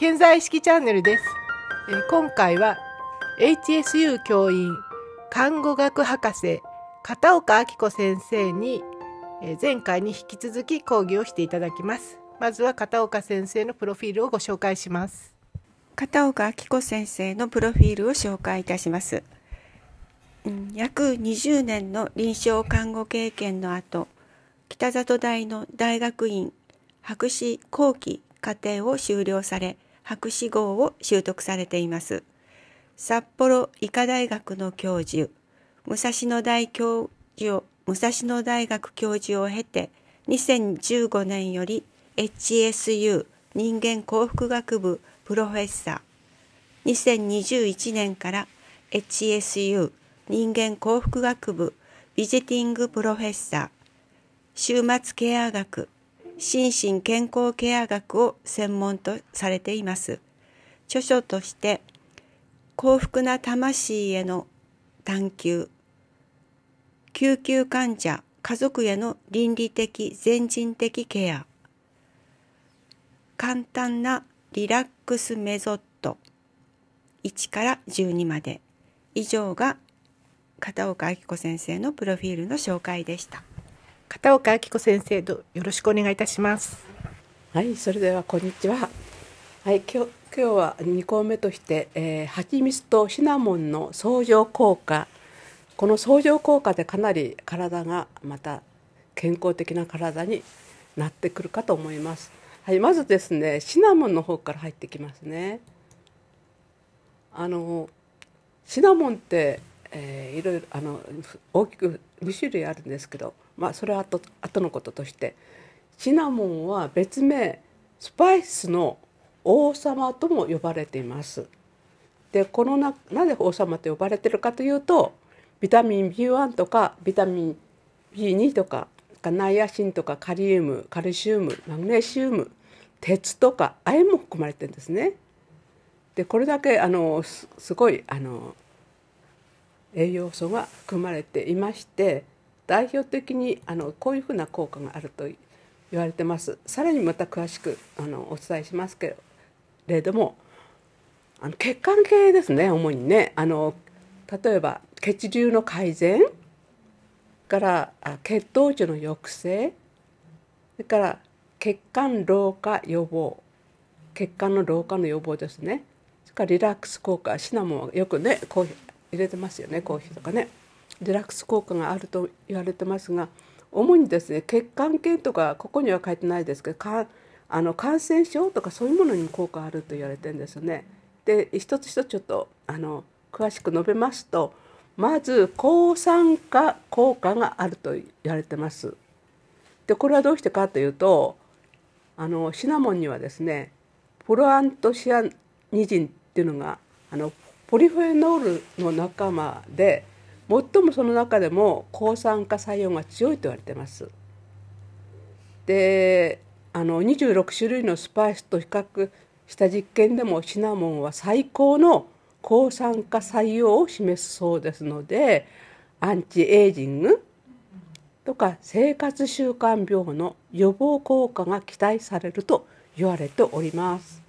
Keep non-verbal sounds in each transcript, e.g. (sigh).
健在意識チャンネルです。え今回は HSU 教員看護学博士片岡明子先生に前回に引き続き講義をしていただきます。まずは片岡先生のプロフィールをご紹介します。片岡明子先生のプロフィールを紹介いたします。約20年の臨床看護経験の後北里大の大学院博士後期課程を修了され博士号を習得されています。札幌医科大学の教授、武蔵野大教授武蔵野大学教授を経て、2015年より HSU 人間幸福学部プロフェッサー、2021年から HSU 人間幸福学部ビジティングプロフェッサー、終末ケア学心身健康ケア学を専門とされています。著書として幸福な魂への探求、救急患者、家族への倫理的、全人的ケア、簡単なリラックスメソッド、1から12まで、以上が片岡明子先生のプロフィールの紹介でした。片岡明子先生とよろしくお願いいたしますはいそれではこんにちははい今日今日は二項目として、えー、蜂蜜とシナモンの相乗効果この相乗効果でかなり体がまた健康的な体になってくるかと思います。はい、まずですねシナモンの方から入ってきますね。あのシナモンって、えー、いろいろあの大きく2種類あるんですけどまあ、それは後後のこととしてシナモンは別名スパイスの王様とも呼ばれています。でこのななぜ王様と呼ばれてるかというとビタミン B1 とかビタミン B2 とかナイアシンとかカリウムカルシウムマグネシウム鉄とか亜鉛も含まれてるんですね。でこれだけあのすごいあの栄養素が含まれていまして代表的にあのこういうふうな効果があると言われてますさらにまた詳しくあのお伝えしますけれどもあの血管系ですね主にねあの例えば血流の改善から血糖値の抑制それから血管老化予防血管の老化の予防ですねそれからリラックス効果シナモンはよくねコーヒー入れてますよねコーヒーとかね。デラックス効果があると言われてますが主にですね血管系とかここには書いてないですけどかあの感染症とかそういうものにも効果あると言われてるんですよね。で一つ一つちょっとあの詳しく述べますとまず抗酸化効果があると言われてます。でこれはどうしてかというとあのシナモンにはですねプロアントシアニジンっていうのがあのポリフェノールの仲間で最もその中でも抗酸化作用が強いと言われてますであの26種類のスパイスと比較した実験でもシナモンは最高の抗酸化作用を示すそうですのでアンチエイジングとか生活習慣病の予防効果が期待されると言われております。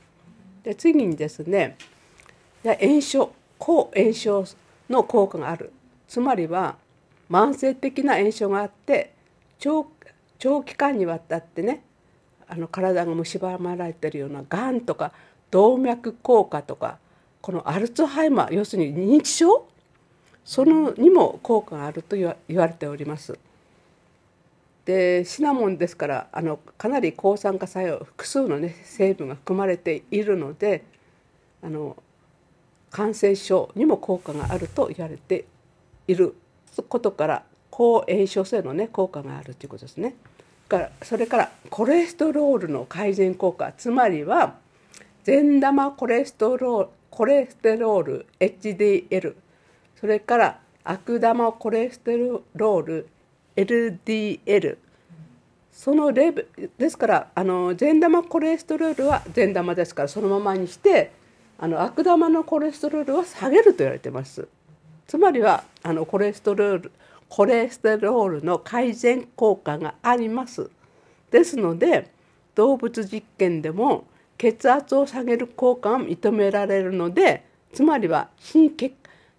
で次にですね炎症抗炎症の効果があるつまりは慢性的な炎症があって長期間にわたってねあの体が蝕まれてるようながんとか動脈硬化とかこのアルツハイマー要するに認知症そのにも効果があると言われております。でシナモンですからあのかなり抗酸化作用複数の、ね、成分が含まれているのであの感染症にも効果があると言われていることから抗炎症性の、ね、効果があるということですね。からそれからコレステロールの改善効果つまりは善玉コレステロールコレステロール HDL それから悪玉コレステロール LDL そのレベですからあの善玉コレステロールは善玉ですからそのままにしてあの悪玉のコレステロールは下げると言われてます。つまりはあのコレステロールコレステロールの改善効果があります。ですので動物実験でも血圧を下げる効果が認められるのでつまりは心血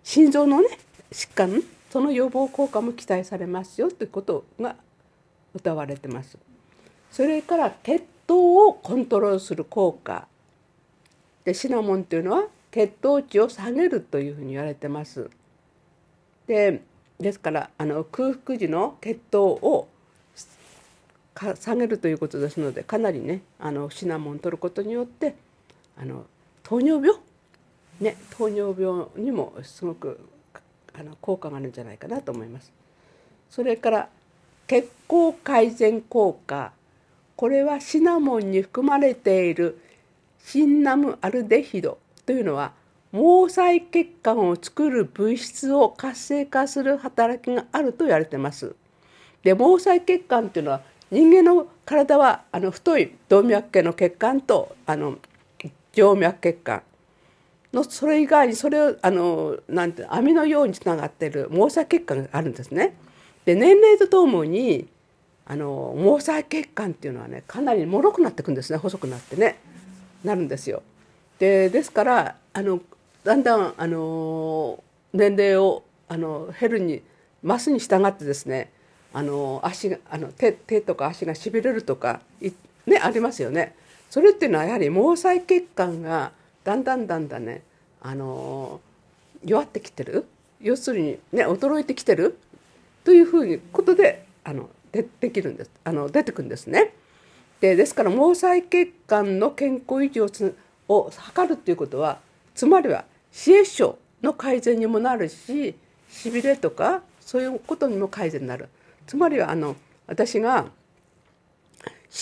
心臓のね疾患その予防効果も期待されますよということが謳われてます。それから血糖をコントロールする効果でシナモンというのは血糖値を下げるというふうに言われてます。でですからあの空腹時の血糖を下げるということですのでかなりねあのシナモンを取ることによってあの糖尿病、ね、糖尿病にもすごくあの効果があるんじゃないかなと思います。それから血行改善効果これはシナモンに含まれているシンナムアルデヒドというのは毛細血管を作る物質を活性化する働きがあると言われてます。で毛細血管っていうのは人間の体はあの太い動脈系の血管とあの静脈血管のそれ以外にそれをあのなんて網のようにつながっている毛細血管があるんですね。で年齢とともにあの毛細血管っていうのはねかなり脆くなっていくんですね細くなってねなるんですよ。でですからあのだんだん、あの年齢を、あの減るに増すに従ってですねあの足があの手手とか足がしびれるとかね、ありますよね。それっていうのはやはり毛細血管がだんだんだんだんね、あの弱ってきてる要するに、ね、衰えてきてるというふうにことであのでできるんですあの出てくるんですね。でですから毛細血管の健康維持をつを測るっていうことはつまりは冷え症の改善にもなるししびれとかそういうことにも改善になるつまりはあの私が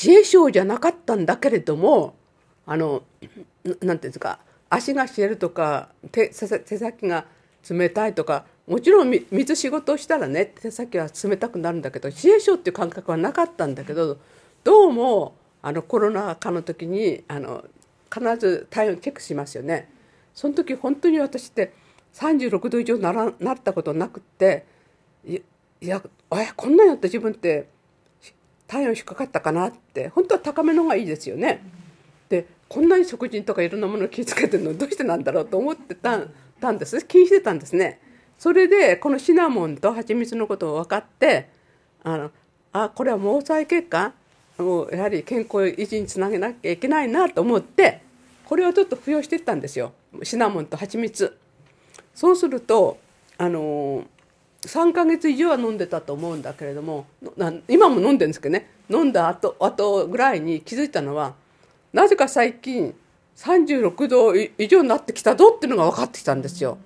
冷え症じゃなかったんだけれどもあの何て言うんですか足が冷えるとか手先が冷たいとかもちろん水仕事をしたらね手先は冷たくなるんだけど冷え性っていう感覚はなかったんだけどどうもあのコロナ禍の時にあの必ず体温チェックしますよね。その時本当に私って36度以上ならなったことなくっていやこんなんやった自分って体温低かったかなって本当は高めの方がいいですよね。でこんなに食事とかいろんなもの気付けてるのどうしてなんだろうと思ってたんです気にしてたんですね。それでこのシナモンと蜂蜜のことを分かってあのあこれは毛細血管をやはり健康維持につなげなきゃいけないなと思ってこれをちょっと付与していったんですよ。シナモンと蜂蜜そうするとあの3ヶ月以上は飲んでたと思うんだけれども今も飲んでるんですけどね飲んだ後後ぐらいに気づいたのはなぜか最近36度以上になってきたぞっていうのが分かってきたんですよ。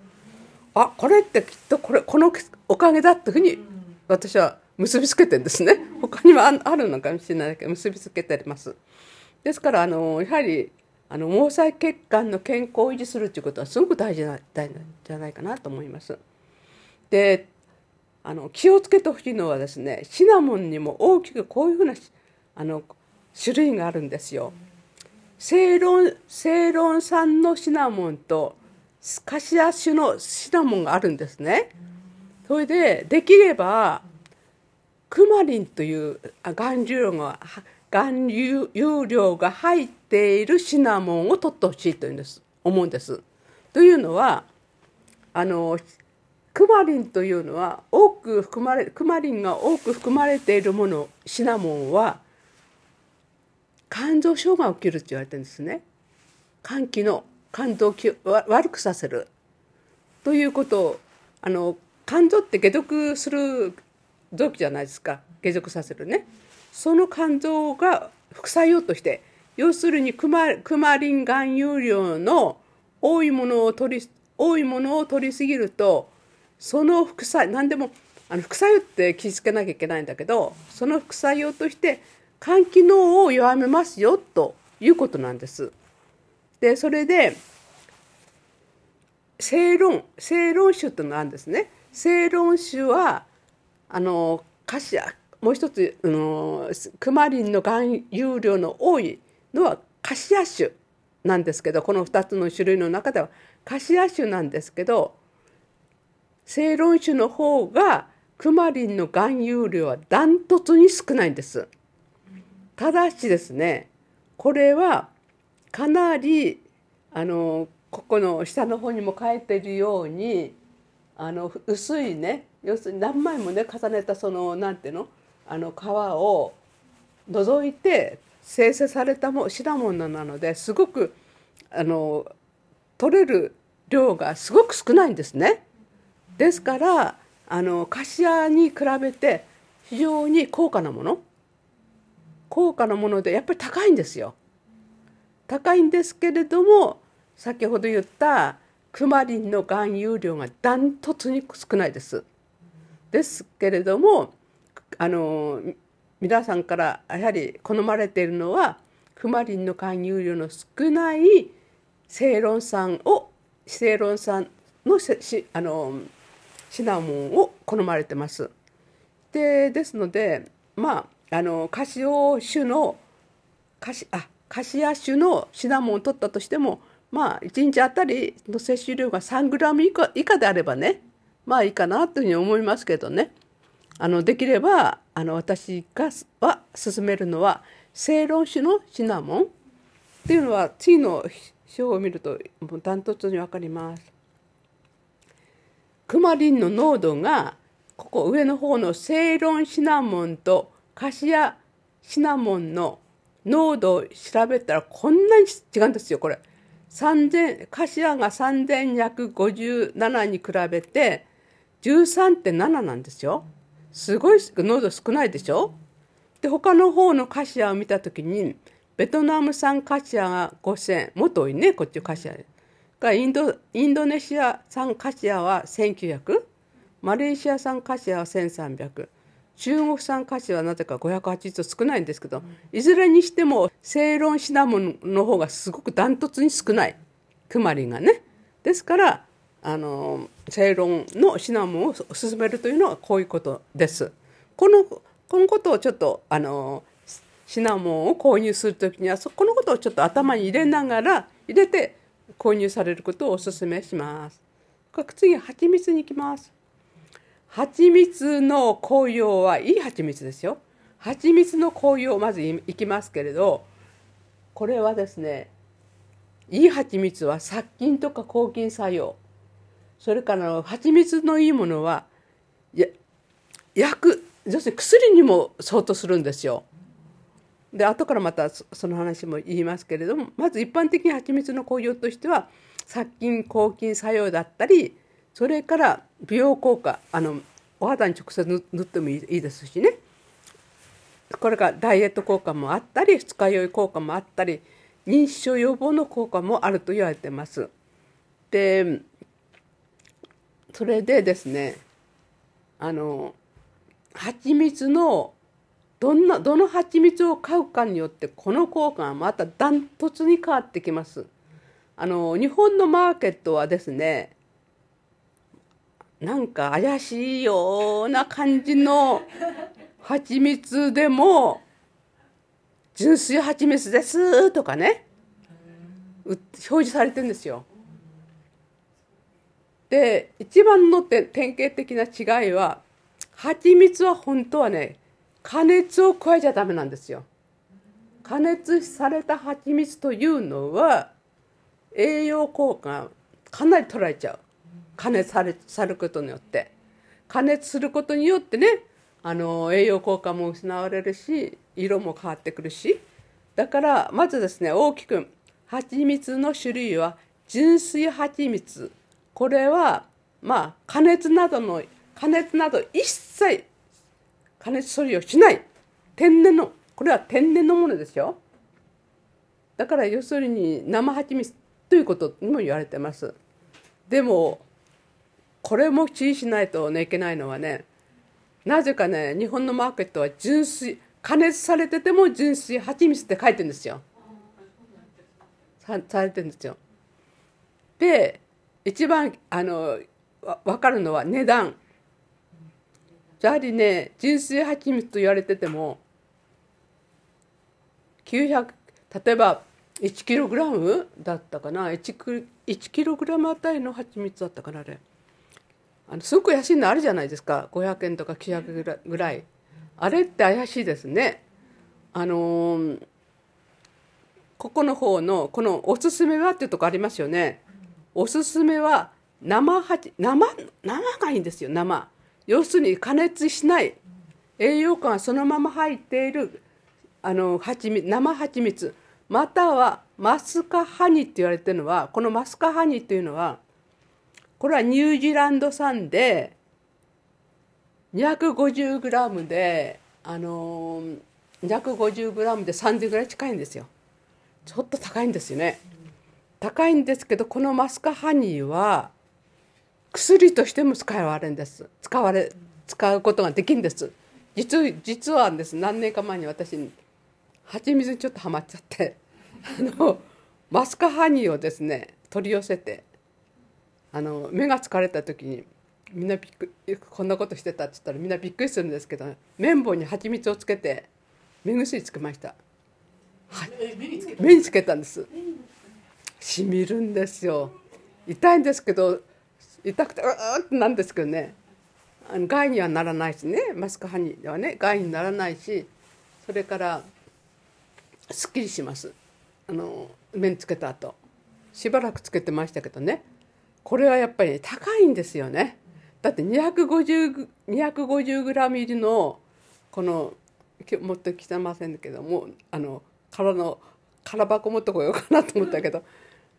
あこれってきっとこれこのおかげだっていうふうに私は結びつけてるんですね他にはあるのかもしれないけど結びつけてありますですからあのやはりあの毛細血管の健康を維持するということはすごく大事な大事なんじゃないかなと思います。であの気をつけてほしいのはですねシナモンにも大きくこういうふうなあの種類があるんですよ。セイロンセイロン産のシナモンとカシア種のシナモンがあるんですね。それでできればクマリンというあ含重量が含有有量が入っているシナモンを取ってほしいというんです思うんです。というのはあのクマリンというのは多く含まれクマリンが多く含まれているものシナモンは肝臓障害を起きるって言われてるんですね。肝機の肝臓を悪くさせるということをあの肝臓って解毒する臓器じゃないですか解毒させるね。その肝臓が副作用として要するにクマクマリン含有量の多いものを取り多いものを取りすぎるとその副作用何でもあの副作用って気付けなきゃいけないんだけどその副作用として肝機能を弱めますよということなんです。でそれで正論正論宗といのがあるんですね。正論宗はあのカシアもう一つ、あのクマリンの含有量の多いのはカシア種なんですけどこの2つの種類の中ではカシア種なんですけど正論種の方がクマリンの含有量はダントツに少ないんです。ただしですねこれはかなりあのここの下の方にも書いてるようにあの薄いね要するに何枚もね重ねたその何ていうのあの皮を除いて生成されたもシ品物なのですごくあの取れる量がすごく少ないんですね。ですからあの菓子屋に比べて非常に高価なもの高価なものでやっぱり高いんですよ。高いんですけれども先ほど言ったクマリンの含有量がダントツに少ないです。ですけれどもあの皆さんからやはり好まれているのはクマリンの含有量の少ないセイロン酸をセイロン酸のしあのシナモンを好まれてます。でですのでまああのカシオ種のカシあカシア種のシナモンを取ったとしてもまあ1日あたりの摂取量が 3g 以下以下であればねまあいいかなというふうに思いますけどね。あのできればあの私がは勧めるのは正論種のシナモンっていうのは地位の表を見るともうダントツに分かります。クマリンの濃度がここ上の方の正論シナモンとカシアシナモンの濃度を調べたらこんなに違うんですよこれ。3000カシアが3257に比べて13.7なんですよ。すごい濃度少ないでしょで他の方のカシアを見た時にベトナム産カシアが5000もっと多いねこっちカシアがインドインドネシア産カシアは1900マレーシア産カシアは1300中国産カシアはなぜか580と少ないんですけど、いずれにしてもセイロンシナモンの方がすごくダントツに少ないクマリンがねですからあの正論のシナモンを勧めるというのはこういうことです。このこのことをちょっとあのシナモンを購入する時にはそこのことをちょっと頭に入れながら入れて購入されることをおすすめします。次蜂蜜に行きます。蜂蜜の紅葉はいい蜂蜜ですよ。蜂蜜の紅葉まずいきますけれどこれはですねいい蜂蜜は殺菌とか抗菌作用それから蜂蜜のいいものは薬要するに薬にも相当するんですよ。で後からまたその話も言いますけれどもまず一般的に蜂蜜の効用としては殺菌抗菌作用だったりそれから美容効果あのお肌に直接塗ってもいいですしねこれからダイエット効果もあったり二日酔い効果もあったり認知症予防の効果もあると言われてます。でそれでですねあの蜂蜜のどんなどの蜂蜜を買うかによってこの効果がまたダントツに変わってきます。あの日本のマーケットはですねなんか怪しいような感じの蜂蜜でも「純粋蜂蜜です」とかね表示されてるんですよ。で、一番の典型的な違いは、蜂蜜は本当はね、加熱を加えちゃダメなんですよ。加熱された蜂蜜というのは、栄養効果かなり取られちゃう。加熱されさることによって。加熱することによってね、あの、栄養効果も失われるし、色も変わってくるし。だから、まずですね、大きく、蜂蜜の種類は、純粋蜂蜜。これはまあ加熱などの加熱など一切加熱処理をしない天然のこれは天然のものですよだから要するに生蜂蜜ということにも言われてますでもこれも注意しないと、ね、いけないのはねなぜかね日本のマーケットは純粋加熱されてても純粋蜂蜜って書いてるんですよされてるんですよで一番あの分かるのは値段やはりね純粋蜂蜜と言われてても900例えば 1kg だったかな 1kg あたりの蜂蜜だったかなあれあのすごく安いのあるじゃないですか500円とか900ぐらいあれって怪しいですねあのー、ここの方のこのおすすめはっていうとこありますよねおすすめは生生生がいいんですよ生要するに加熱しない栄養価がそのまま入っているあの蜂蜜生蜂蜜またはマスカハニって言われてるのはこのマスカハニっていうのはこれはニュージーランド産で 250g であの 250g で3000ぐらい近いんですよちょっと高いんですよね。高いんですけどこのマスカハニーは薬としても使われるんです使われ使うことができるんです実実はです何年か前に私に蜂蜜にちょっとはまっちゃってあのマスカハニーをですね取り寄せてあの目が疲れた時にみんなびっくりこんなことしてたって言ったらみんなびっくりするんですけど、綿棒に蜂蜜をつけて目薬つけました。はい、目につけたんです。しみるんですよ痛いんですけど痛くてうーってなんですけどねあの害にはならないしねマスク歯にはね害にならないしそれからすっきりしますあの面つけた後しばらくつけてましたけどねこれはやっぱり、高いんですよねだって 250g 250入りのこの持ってきてませんけどもあの空の空箱持ってこようかなと思ったけど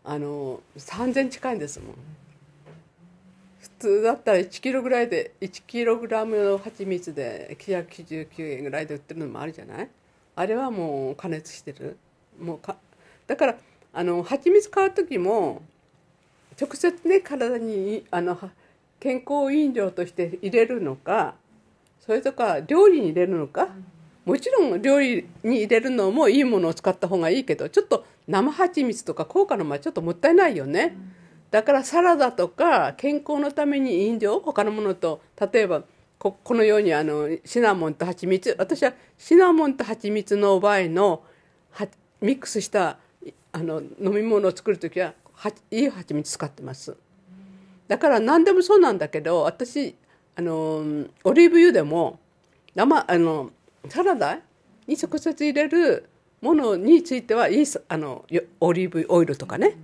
あの3,000近いんですもん普通だったら1キロぐらいで1キログラムの蜂蜜で999円ぐらいで売ってるのもあるじゃないあれはもう加熱してるもうかだからあの蜂蜜買う時も直接ね体にあの健康飲料として入れるのかそれとか料理に入れるのか、うんもちろん料理に入れるのもいいものを使った方がいいけどちょっと生蜂蜜とか高価なものはちょっともったいないよね、だからサラダとか健康のために飲料他のものと例えばこのようにあのシナモンと蜂蜜私はシナモンと蜂蜜の場合のミックスしたあの飲み物を作る時はいい蜂蜜使ってます。だから何でもそうなんだけど私あのオリーブ油でも生あのサラダに直接入れるものについてはいいあのオリーブオイルとかね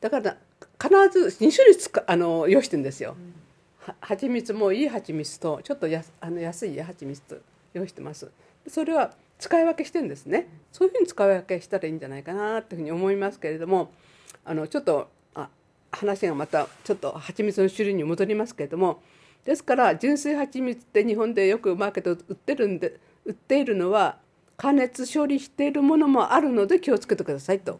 だから必ず2種類使あの用意してるんですよ。蜂蜜もいい蜂蜜とちょっとやあの安い蜂蜜と用意してますそれは使い分けしてんですねそういうふうに使い分けしたらいいんじゃないかなっていうふうに思いますけれどもあのちょっとあ話がまたちょっと蜂蜜の種類に戻りますけれどもですから純粋蜂蜜って日本でよくマーケット売ってるんで売っているのは加熱処理しているものもあるので気をつけてくださいと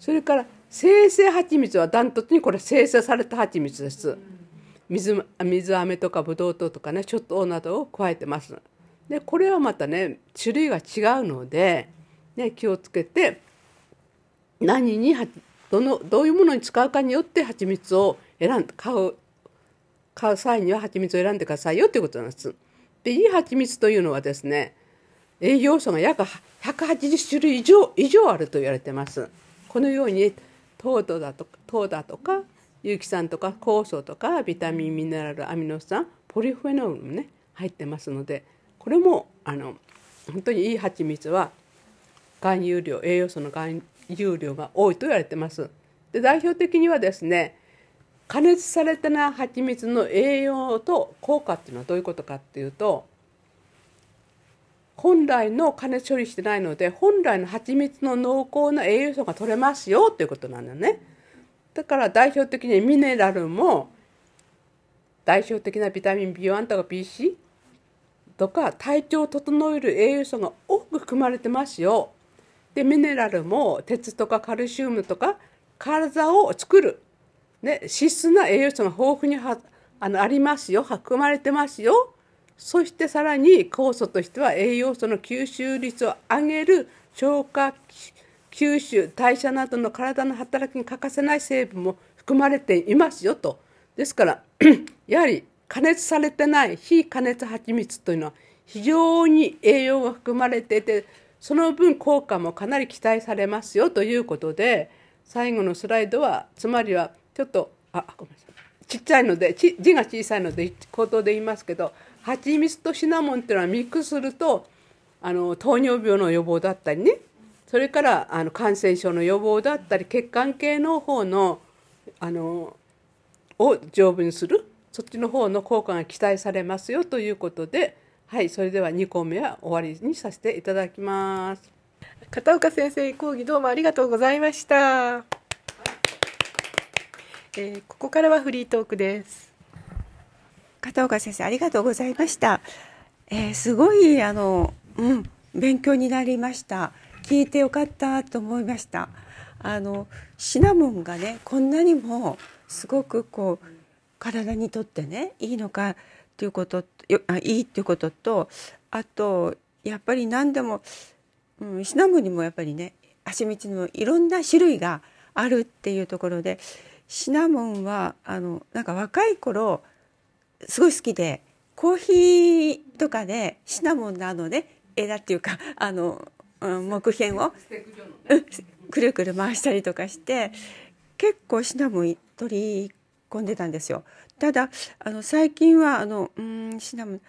それから精製蜂蜜はダントツにこれ精製された蜂蜜です水水飴とかブドウ糖とかねショットなどを加えてますでこれはまたね種類が違うので、ね、気をつけて何にどのどういうものに使うかによって蜂蜜を選ん買う買う際には蜂蜜を選んでくださいよということなんです。でいい蜂蜜というのはですね栄養素が約180種類以上以上あると言われてます。このように糖度だとか糖だとか有機酸とか酵素とかビタミンミネラルアミノ酸ポリフェノールもね入ってますのでこれもあの本当にいい蜂蜜は含有量栄養素の含有量が多いと言われてます。で代表的にはですね加熱されてない蜂蜜の栄養と効果っていうのはどういうことかっていうと本来の加熱処理してないので本来の蜂蜜の濃厚な栄養素が取れますよということなんだねだから代表的にミネラルも代表的なビタミン B1 とか BC とか体調を整える栄養素が多く含まれてますよでミネラルも鉄とかカルシウムとか体を作る、ね、脂質な栄養素が豊富にはあのありますよ含まれてますよそしてさらに酵素としては栄養素の吸収率を上げる消化吸収代謝などの体の働きに欠かせない成分も含まれていますよとですから (clears throat) やはり加熱されてない非加熱蜂蜜というのは非常に栄養が含まれていてその分効果もかなり期待されますよということで最後のスライドはつまりはちょっとあごめんなさいちっちゃいので字が小さいので口頭で言いますけど蜂蜜とシナモンっていうのはミックスするとあの糖尿病の予防だったりねそれからあの感染症の予防だったり血管系の方のあのを丈夫にするそっちの方の効果が期待されますよということではいそれでは2個目は終わりにさせていただきます。片岡先生講義どうもありがとうございました、えー、ここからはフリートークです片岡先生、ありがとうございました。えー、すごい、あの、うん、勉強になりました。聞いてよかったと思いました。あの、シナモンがね、こんなにも、すごくこう、体にとってね、いいのか、ということよあいいっていうこととあとやっぱり何でも、うん、シナモンにもやっぱりね足道のいろんな種類があるっていうところでシナモンはあのなんか若い頃すごい好きでコーヒーとかでシナモンのあのね枝っていうかあの、うん、木片を、くるくる回したりとかして結構シナモン取り込んでたんですよ。ただあの最近はあのうんシナモン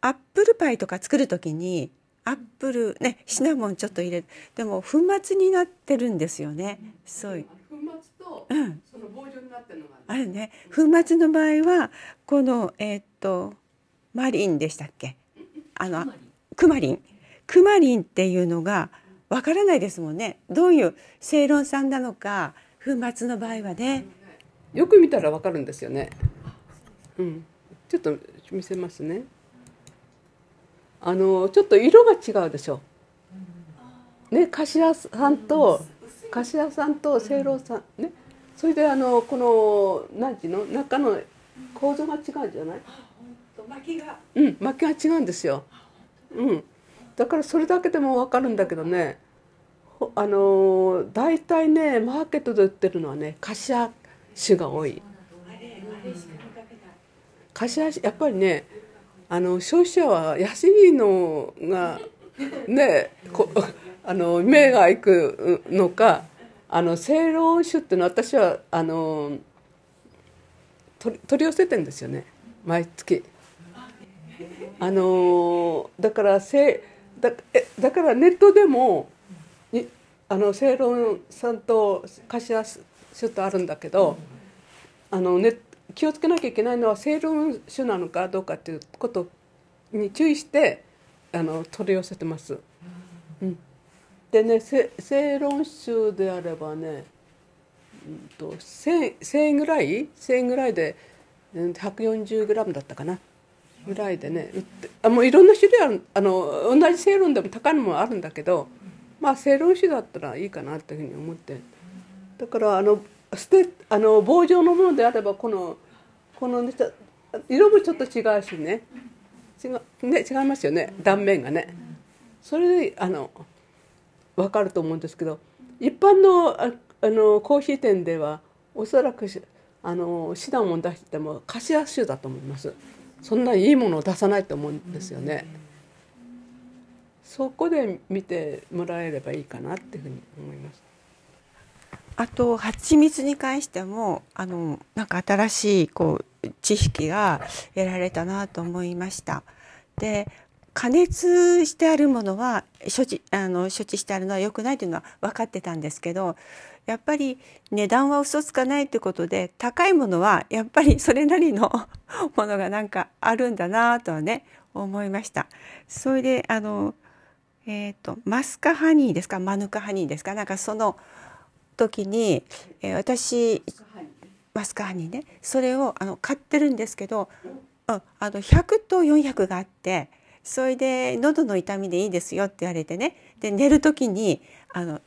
アップルパイとか作る時にアップルねシナモンちょっと入れるでも粉末になってるんですよね。そう粉末と、うんあるね粉末の場合はこのえー、っとマリンでしたっけあのクマリンクマリンっていうのがわからないですもんねどういう正論さんなのか粉末の場合はねよく見たらわかるんですよねうんちょっと見せますねあのちょっと色が違うでしょね、柏さんと柏さんと正論さんね、それであのこの何ていうの中の構造が違うんじゃない巻きがうん巻きが違うんですよ、うん、だからそれだけでも分かるんだけどねあの大体ねマーケットで売ってるのはね柏種が多い柏やっぱりねあの消費者は安いのがねこあの目が行くのかあの正論酒っていうのは私はあの取り寄せてんですよね毎月。あのだからせだえだからネットでもにあの正論さんと柏酒とあるんだけど、あのね気をつけなきゃいけないのは正論酒なのかどうかっていうことに注意してあの取り寄せてます。うんでね正論宗であればね、うんと、1000, 1000, 円ぐらい1000円ぐらいで、うん、140g だったかなぐらいでね売ってあもういろんな種類あるあの同じ正論でも高いのもあるんだけどまあ正論種だったらいいかなっていうふうに思ってだからあのスてあの棒状のものであればこのこの、ね、色もちょっと違うしね違ね違いますよね断面がね。それであの分かると思うんですけど一般のああのコーヒー店ではおそらくあのシナモン出してもカシア臭だと思いますそんないいものを出さないと思うんですよね、そこで見てもらえればいいかなっていうふうに思いますあと蜂蜜に関してもあのなんか新しいこう知識が得られたなと思いました。で加熱してあるものは処置あの処置してあるのは良くないというのは分かってたんですけどやっぱり値段は嘘つかないということで高いものはやっぱりそれなりの (laughs) ものがなんかあるんだなとはね思いました。それであのえーと、マスカハニーですかマヌカハニーですかなんかその時に、えー、私マスカハニーねそれをあの買ってるんですけどああの100と400があってそれで喉の痛みでいいですよって言われてねで寝る時にあの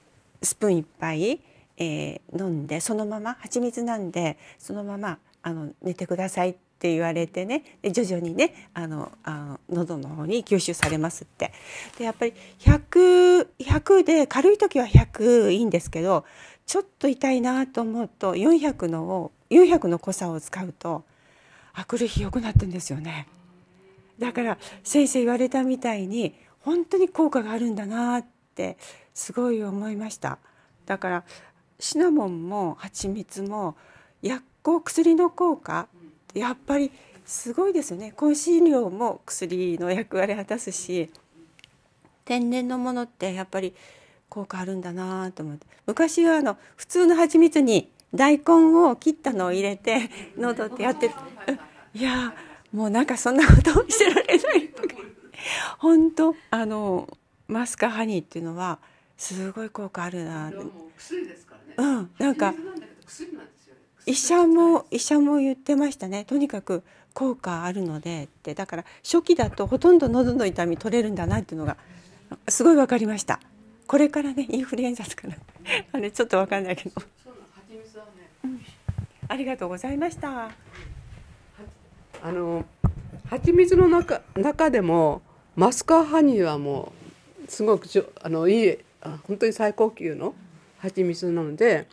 スプーンいっぱい、えー、飲んでそのまま蜂蜜なんでそのままあの寝てくださいって言われてねで徐々にねあのあの喉の方に吸収されますって。でやっぱり 100, 100で軽い時は100いいんですけどちょっと痛いなと思うと400のを400の濃さを使うとあくる日良くなってんですよね。だから先生言われたみたいに本当に効果があるんだなってすごい思いましただからシナモンも蜂蜜も薬効薬の効果やっぱりすごいですよね香辛料も薬の役割を果たすし天然のものってやっぱり効果あるんだなと思って昔はあの普通の蜂蜜に大根を切ったのを入れて喉ってやっていやもうなんかそんなことをしてられない本当あのマスカハニーっていうのはすごい効果あるな、ね、うんなんか医者も医者も言ってましたねとにかく効果あるのでってだから初期だとほとんど喉の痛み取れるんだなっていうのがすごい分かりましたこれからねインフルエンザかなあれちょっと分かんないけど、ねうん、ありがとうございました。あの蜂蜜の中中でもマスカーハニーはもうすごくあのいい本当に最高級の蜂蜜なので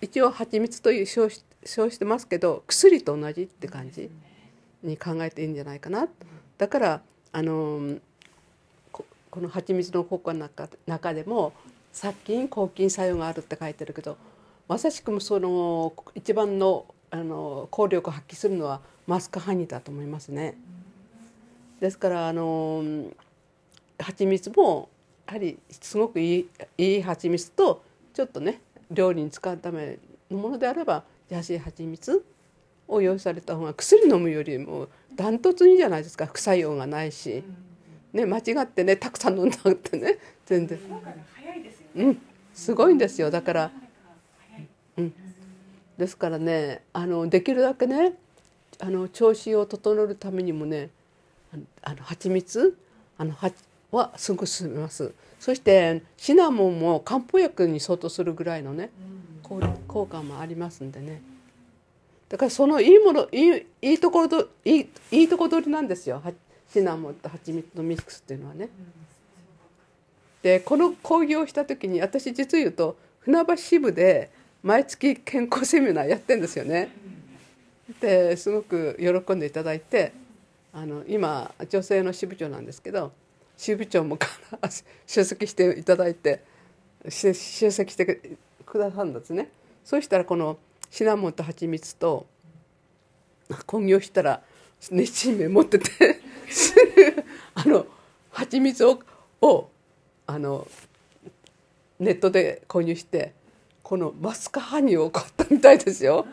一応蜂蜜という称し称してますけど薬と同じって感じに考えていいんじゃないかなだからあのここの蜂蜜の効果の中中でも殺菌抗菌作用があるって書いてるけどまさしくもその一番のあの効力を発揮するのはマスクハニだと思いますね。ですからあの蜂蜜もやはりすごくいいいい蜂蜜とちょっとね料理に使うためのものであれば優しい蜂蜜を用意された方が薬飲むよりもダントツにじゃないですか副作用がないし、ね、間違ってねたくさん飲んだってね全然。うんすごいんですよだからですからねあのできるだけねあの調子を整えるためにもねあの蜂蜜あのははすぐ進みますそしてシナモンも漢方薬に相当するぐらいのね効果もありますんでねだからそのいいものいいいいところどいいいいとこ取りなんですよシナモンと蜂蜜のミックスっていうのはね。でこの講義をした時に私実を言うと船橋支部で毎月健康セミナーやってんですよね。ですごく喜んでいただいてあの今女性の支部長なんですけど支部長もか出席していただいて出席してくださるんですね。そうしたらこのシナモンと蜂蜜と混業したら熱心麺持ってて (laughs) あの蜂蜜ををあのネットで購入して。このマスカハニを買ったみたいですよ。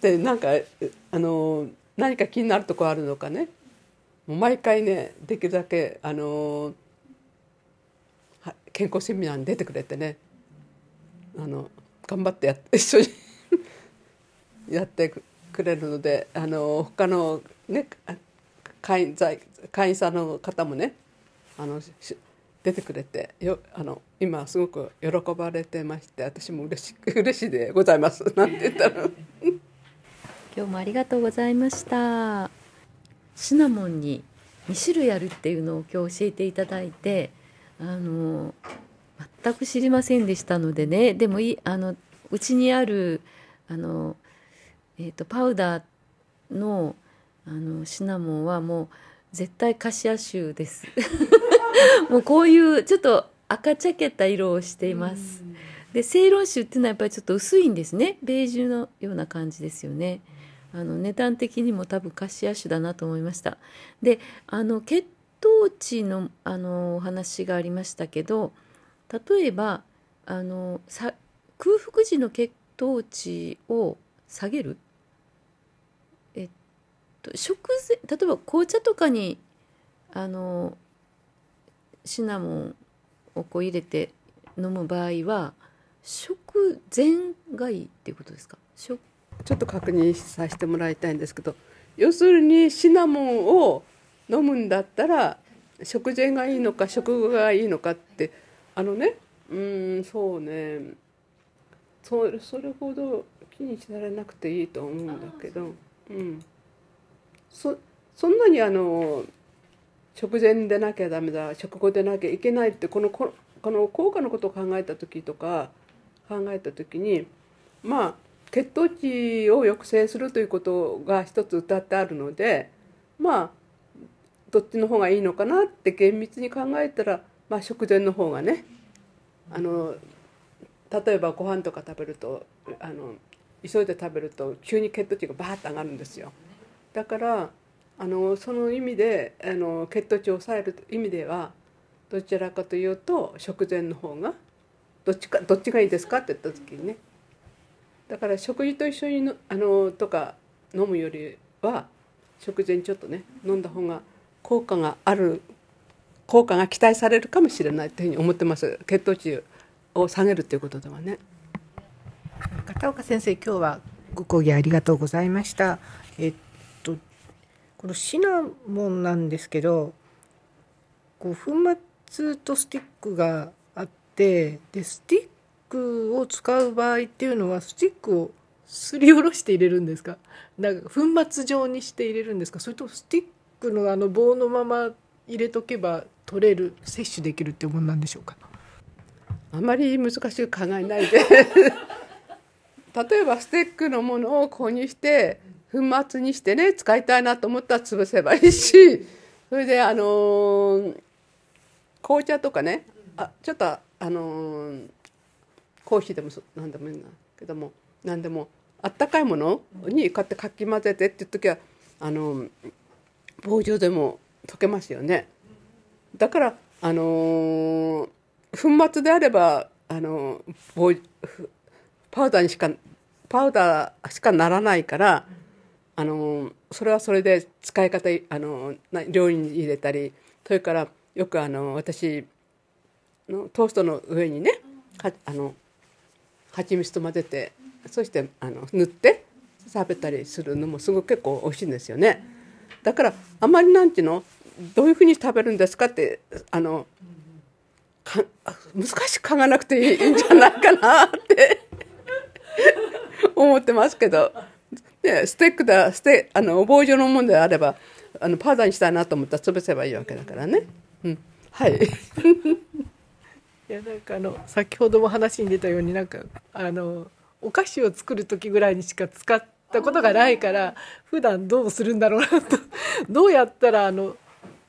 でなんかあの何か気になるところあるのかねもう毎回ねできるだけあの健康セミナーに出てくれてねあの頑張ってや (laughs) 一緒に (laughs) やってくれるのであの他の、ね、会員会員さんの方もねあの出てくれてよあの今すごく喜ばれてまして私も嬉しく (laughs) 嬉しいでございます (laughs) なんて言ったら (laughs) 今日もありがとうございましたシナモンに2種類あるっていうのを今日教えていただいてあの全く知りませんでしたのでねでもいあのうちにあるあの、えーと、とパウダーのあのシナモンはもう絶対カシア州です。(laughs) もうこういうちょっと赤茶けた色をしています。で正論酒っていうのはやっぱりちょっと薄いんですねベージュのような感じですよね。あの値段的にも多分カシア酒だなと思いました。であの血糖値のあのお話がありましたけど例えばあの空腹時の血糖値を下げる、えっと、食前例えば紅茶とかにあのシナモンをこう入れて飲む場合は食前がいいっていうことですかちょっと確認させてもらいたいんですけど要するにシナモンを飲むんだったら食前がいいのか食後がいいのかってあのねうんそうねそれそれほど気にしならなくていいと思うんだけどうんそそんなにあの食前でなきゃダメだ食後でなきゃいけないってこのこの効果のことを考えた時とか考えた時にまあ血糖値を抑制するということが一つ歌ってあるのでまあどっちの方がいいのかなって厳密に考えたら、まあ、食前の方がねあの例えばご飯とか食べるとあの急いで食べると急に血糖値がバーッと上がるんですよ。だからあのその意味であの血糖値を抑える意味ではどちらかというと食前の方がどっちかどっちがいいですかって言った時にねだから食事と一緒にのあのとか飲むよりは食前ちょっとね飲んだ方が効果がある効果が期待されるかもしれないというふうに思ってます血糖値を下げるということではね片岡先生今日はご講義ありがとうございました。えっとこのシナモンなんですけどこう粉末とスティックがあってでスティックを使う場合っていうのはスティックをすりおろして入れるんですかなんか粉末状にして入れるんですかそれともスティックのあの棒のまま入れとけば取れる摂取できるっていうもんなんでしょうかあまり難しく考えないで (laughs) 例えばスティックのものを購入して粉末にしてね使いたいなと思ったら潰せばいいし (laughs) それであのー、紅茶とかねあちょっとあのー、コーヒーでも何でもいいんだけども何でもあったかいものにこうやってかき混ぜてっていう時はあのー、棒状でも溶けますよね。だからあの粉末であればあの棒パウダーにしかパウダーしかならないから、あのそれはそれで使い方あの料理に入れたりそれからよくあの私のトーストの上にねはあの蜂蜜と混ぜてそしてあの塗って食べたりするのもすごく結構美味しいんですよね。だからあまりなんていうのどういうふうに食べるんですかってあのか難しく考えなくていいんじゃないかなって思ってますけど。で、ステックだ、ステあの、お棒状のものであれば、あの、パウダーにしたいなと思ったら潰せばいいわけだからね。うん。はい。(laughs) いや、なんかあの、先ほども話に出たようになんか、あの、お菓子を作る時ぐらいにしか使ったことがないから、普段どうするんだろうなと、(laughs) どうやったらあの、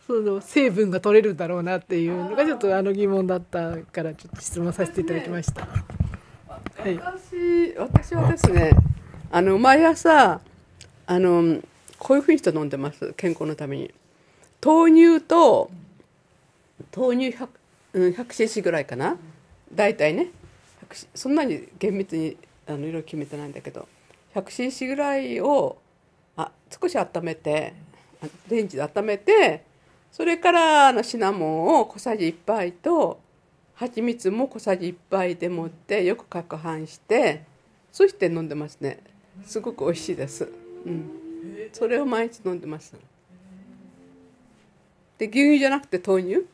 その成分が取れるんだろうなっていうのがちょっとあの疑問だったからちょっと質問させていただきました。はい、私私はですねあの毎朝あのこういうふうにして飲んでます健康のために豆乳と豆乳 100cc、ぐらいかな大体ねそんなに厳密にあの色決めてないんだけど 100cc ぐらいをあ少し温めてレンジで温めてそれからあのシナモンを小さじ1杯と蜂蜜も小さじ1杯でもってよく攪拌してそして飲んでますねすごく美味しいです、うん、それを毎日飲んでますで牛乳じゃなくて豆乳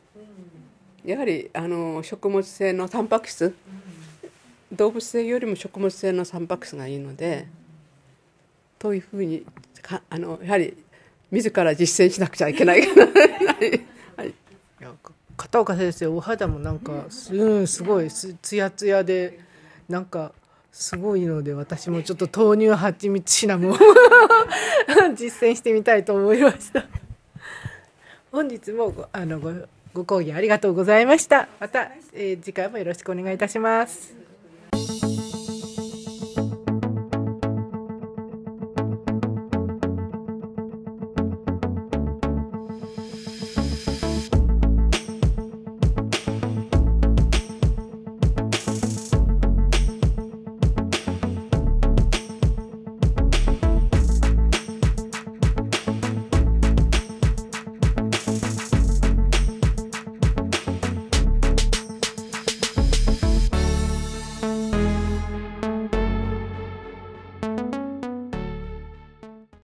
やはりあの食物性のタンパク質動物性よりも食物性のタンパク質がいいのでというふうにかあのやはり自ら実践しなくちゃいけないかな。(laughs) はい片岡先生お肌もなんか、うん、すごいつやつやでなんかすごいので私もちょっと豆乳蜂蜜シナモン (laughs) 実践してみたいと思いました本日もごあのごご講義ありがとうございましたまた、えー、次回もよろしくお願いいたします